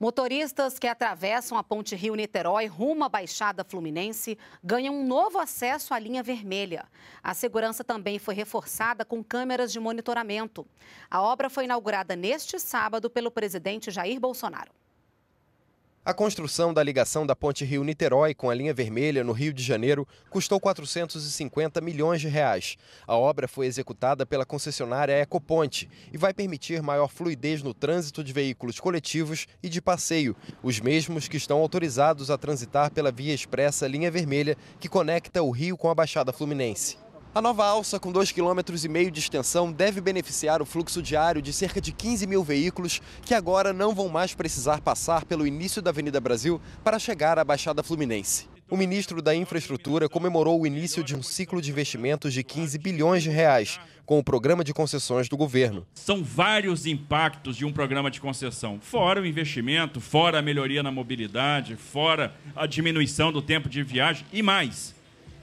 Motoristas que atravessam a Ponte Rio-Niterói rumo à Baixada Fluminense ganham um novo acesso à linha vermelha. A segurança também foi reforçada com câmeras de monitoramento. A obra foi inaugurada neste sábado pelo presidente Jair Bolsonaro. A construção da ligação da Ponte Rio-Niterói com a linha vermelha no Rio de Janeiro custou 450 milhões de reais. A obra foi executada pela concessionária Ecoponte e vai permitir maior fluidez no trânsito de veículos coletivos e de passeio, os mesmos que estão autorizados a transitar pela via expressa linha vermelha que conecta o Rio com a Baixada Fluminense. A nova alça, com 2,5 km de extensão, deve beneficiar o fluxo diário de cerca de 15 mil veículos que agora não vão mais precisar passar pelo início da Avenida Brasil para chegar à Baixada Fluminense. O ministro da Infraestrutura comemorou o início de um ciclo de investimentos de 15 bilhões de reais com o programa de concessões do governo. São vários impactos de um programa de concessão, fora o investimento, fora a melhoria na mobilidade, fora a diminuição do tempo de viagem e mais,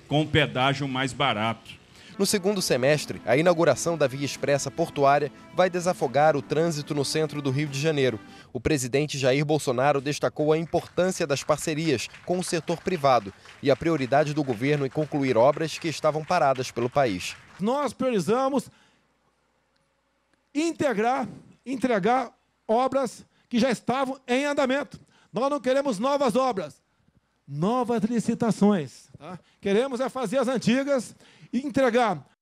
com um pedágio mais barato. No segundo semestre, a inauguração da Via Expressa Portuária vai desafogar o trânsito no centro do Rio de Janeiro. O presidente Jair Bolsonaro destacou a importância das parcerias com o setor privado e a prioridade do governo em concluir obras que estavam paradas pelo país. Nós priorizamos integrar, entregar obras que já estavam em andamento. Nós não queremos novas obras novas licitações. Tá? Queremos é fazer as antigas e entregar